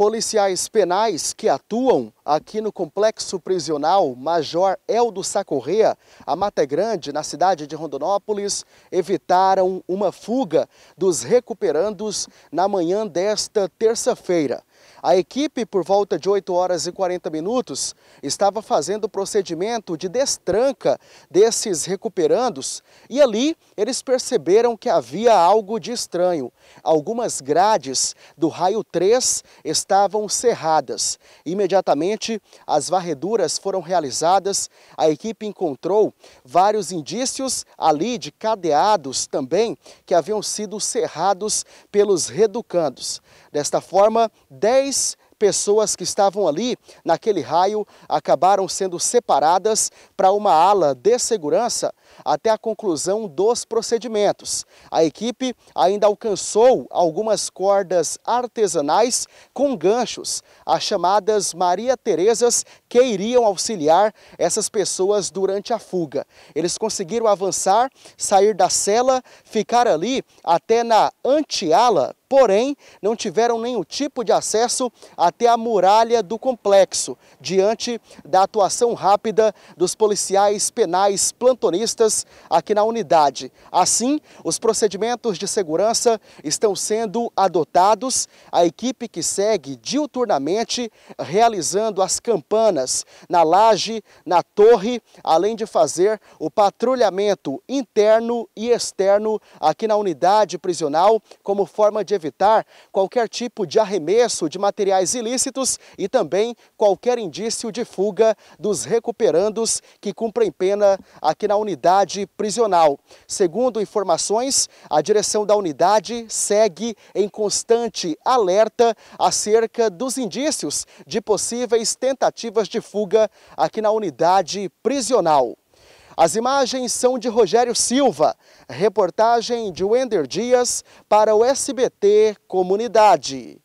Policiais penais que atuam aqui no complexo prisional Major Eldo Sacorrea, a Mata Grande, na cidade de Rondonópolis, evitaram uma fuga dos recuperandos na manhã desta terça-feira. A equipe, por volta de 8 horas e 40 minutos, estava fazendo o procedimento de destranca desses recuperandos e ali eles perceberam que havia algo de estranho. Algumas grades do raio 3 estavam cerradas. Imediatamente, as varreduras foram realizadas, a equipe encontrou vários indícios ali de cadeados também que haviam sido cerrados pelos reducandos. Desta forma, 10 dez pessoas que estavam ali naquele raio acabaram sendo separadas para uma ala de segurança até a conclusão dos procedimentos. A equipe ainda alcançou algumas cordas artesanais com ganchos, as chamadas Maria Terezas, que iriam auxiliar essas pessoas durante a fuga. Eles conseguiram avançar, sair da cela, ficar ali até na anti-ala, porém não tiveram nenhum tipo de acesso até a muralha do complexo, diante da atuação rápida dos policiais penais plantonistas aqui na unidade. Assim, os procedimentos de segurança estão sendo adotados, a equipe que segue diuturnamente realizando as campanas na laje, na torre, além de fazer o patrulhamento interno e externo aqui na unidade prisional como forma de evitar qualquer tipo de arremesso de materiais ilícitos e também qualquer indício de fuga dos recuperandos que cumprem pena aqui na unidade prisional. Segundo informações, a direção da unidade segue em constante alerta acerca dos indícios de possíveis tentativas de fuga aqui na unidade prisional. As imagens são de Rogério Silva, reportagem de Wender Dias para o SBT Comunidade.